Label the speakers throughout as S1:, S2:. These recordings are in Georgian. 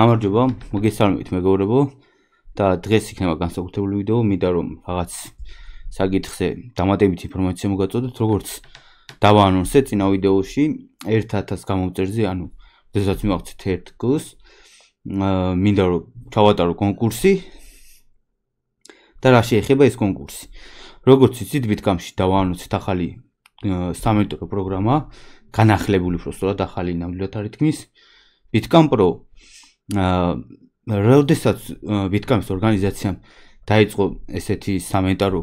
S1: გამარჯობა, მოგესალმებით მეგობრებო და დღეს იქნება განსაკუთრებული ვიდეო, მითხრა რომ რაღაც საკითხზე დამატებითი ინფორმაცია მოგაწოდოთ, როგორც დავაანონსე წინა ვიდეოში 1000 გამოწერზე, ანუ დღესაც მივახცეთ 1000-ს. აა მითხრა რომ ჩავატარო კონკურსი და რა შეიძლება ეს კონკურსი. როგორც იცით, ბიტკამში დავაანონსეთ ახალი სამეტრო პროგრამა, განახლებული უბრალოდ ახალი ნამდვილად არის თქმის. ბიტკამ პრო როდესაც ბიტკამის ორგანიზაციამ დაიწყო ესეთი სამენტარო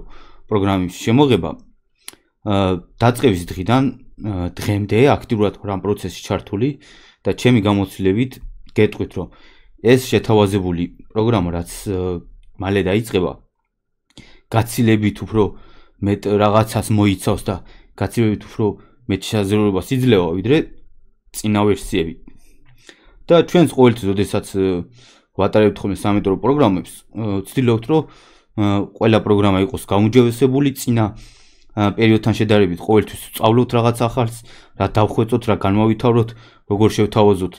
S1: პროგრამის შემოღება დაწყების დღიდან დღემდე აქტიურად რამ პროცესში ჩართული და ჩემი გამოცდილებით გეტყვით რომ ეს შეთავაზებული პროგრამა რაც მალე დაიწყება გაცილებით უფრო მეტ რაღაცას მოიცავს და გაცილებით უფრო მეტ შესაძლებლობას იძლევა ვიდრე წინა ვერსიები და ჩვენც ყოველთვის ოდესაც э, ვატარებთ ხოლმე სამეტრო პროგრამებს, э, ვცდილობთ რომ э, ყველა პროგრამა იყოს გამუჯევესებული წინა პერიოდთან შედარებით ყოველთვის სწავლოთ რაღაც ახალს, რა დავხვეწოთ, რა განმავითაროთ, როგორ შევთავაზოთ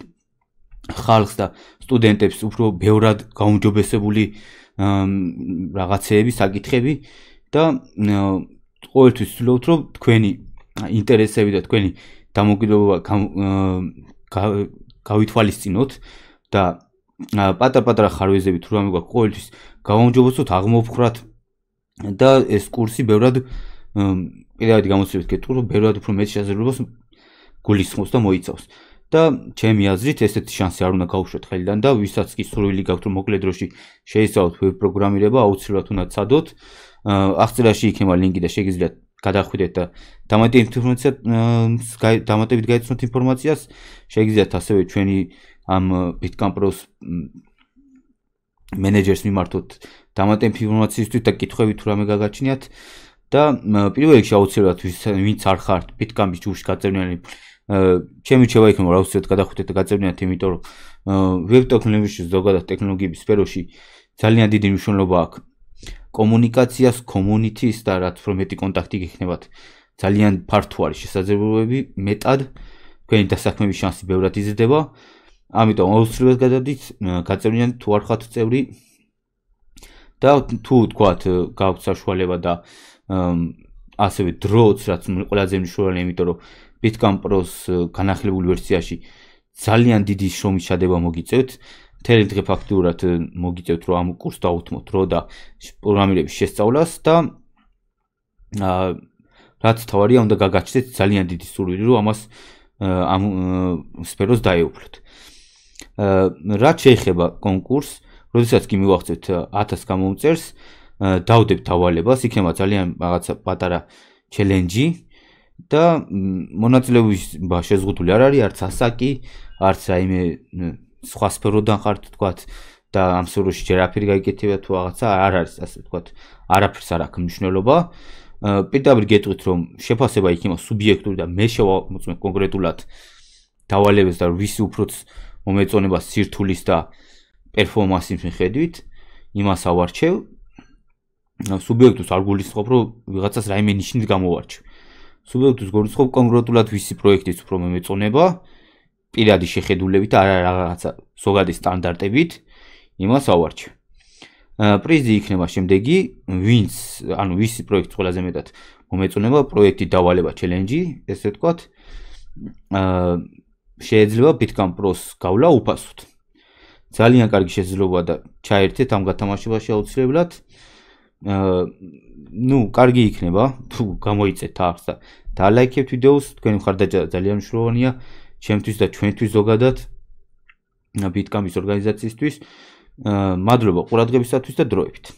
S1: ხალხს და სტუდენტებს უფრო ბევრად გამუჯობესებული რაღაცეები, საკითხები და ყოველთვის ვცდილობთ რომ თქვენი ინტერესები და თქვენი დამოკიდებულება გავითვალისწინოთ და პატარ-პატარა ხარვეზები თუ რა მოგა ყოველთვის გამომჯობოთ აღმოფხვრათ და ეს კურსი ბევრად კიდევ ერთი გამოცდილით კეთო რომ ბევრად უფრო მეტ შესაძლებლობას გულისხმობს და მოიცავს და ჩემი აზრით ესეთი შანსი არ უნდა გაუშვათ ხელიდან და ვისაც კი სურვილი გაქვთ რომ მოკლე დროში შეისწავლოთ ვებ პროგრამირება აუცილებლად უნდა წადოთ აღწერაში იქნება ლინკი და შეგიძლიათ გადახვიდეთ და დამატი ინფორმაცია დამატებით გაიცნოთ ინფორმაციას შეგიძლიათ ასევე ჩვენი ამ Bitcamp Pro-ს მენეჯერს მიმართოთ დამატი ინფორმაციისთვის და კითხვები თუ რამე გაგაჩნიათ და პირველ რიგში აუცილებლად ვინც არ ხართ Bitcamp-ის ჯგუფში გაწევრიანებული ჩემი შევა იქნება რა უცეთ გადახვიდეთ და გაწევრიანეთ იმიტომ რომ Web Token-ის ზოგადად ტექნოლოგიების სფეროში ძალიან დიდი მნიშვნელობა აქვს კომუნიკაციას community-ს და რაც რომ მეტი კონტაქტი გექნებათ ძალიან ფართო არის შესაძლებლობები მეტად თქვენი დასაქმების შანსი ბევრად იზრდება ამიტომ აუცილებლად გადადით გაწევრიანდით თუ არ ხართ წევრი და თუ თქვათ გაქვთ საშუალება და ასევე დროც რაც ყველაზე მნიშვნელოვანია იმიტომ რომ Bitcamp Pro-ს განახლებული ვერსიაში ძალიან დიდი შრომის ჩადება მოგიწევთ მთელი დღე ფაქტიურად მოგიწევთ რომ ამ კურს დაუთმოთ რო და პროგრამირების შესწავლას და აა რაც თავარია უნდა გაგაჩნდეთ ძალიან დიდი სურვილი რომ ამას ამ სფეროს დაეუფლოთ. აა რაც შეიძლება კონკურს, როდესაც კი მივახცეთ 1000 გამომწერს, დავდებ თავალებას, იქნება ძალიან რაღაცა პატარა ჩელენჯი და მონაწილეობის შეზღუდული არ არის არც ასაკი, არც რაიმე სხვა სფეროდან ხარ თქვა და ამ სფეროში ჯერაფერი გაიკეთება თუ რაღაცა არ არის ასე თქვა არაფერს არ აქვს მნიშვნელობა პირდაპირ გეტყვით რომ შეფასება იქ იმას სუბიექტური და მე შევამოწმე კონკრეტულად დავალებებს და ვის უფროც მომეწონება სირთულის და პერფორმანსის მიხედვით იმას ავარჩევ სუბიექტუს არ გულისხმობ რომ ვიღაცას რაიმე ნიშნით გამოვარჩევ სუბიექტუს გულისხმობ კონკრეტულად ვისი პროექტის უფრო მომეწონება პირადი შეხედულებით არა რაღაცა ზოგადი სტანდარტებით იმას ავარჩი. პრიზი იქნება შემდეგი, ვინც, ანუ ვის პროექტს ყველაზე მეტად მომეწონება პროექტი დავალება ჩელენჯი, ესე ვთქვათ. აა შეიძლება Bitcoin Pro-ს გავლა უფასოდ. ძალიან კარგი შესაძლებლობა და ჩაერთეთ ამ გათამაშებაში აუცილებლად. აა ნუ, კარგი იქნება, თუ გამოიწეთ არც და ლაიქებთ ვიდეოს, თქვენი მხარდაჭერა ძალიან მნიშვნელოვანია. ჩემთვის და ჩვენთვის ზოგადად ბიტკამის ორგანიზაციისთვის მადლობა ყურადღებისათვის და დროებით